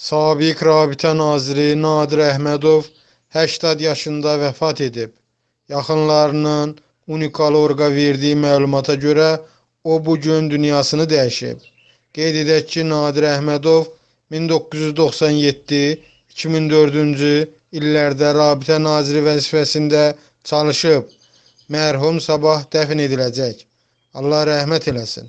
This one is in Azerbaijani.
Sabiq Rabitə Naziri Nadir Əhmədov 80 yaşında vəfat edib. Yaxınlarının Unikal Orqa verdiyi məlumata görə o bu gün dünyasını dəyişib. Qeyd edək ki, Nadir Əhmədov 1997-2004-cü illərdə Rabitə Naziri vəzifəsində çalışıb. Mərhum sabah dəfn ediləcək. Allah rəhmət eləsin.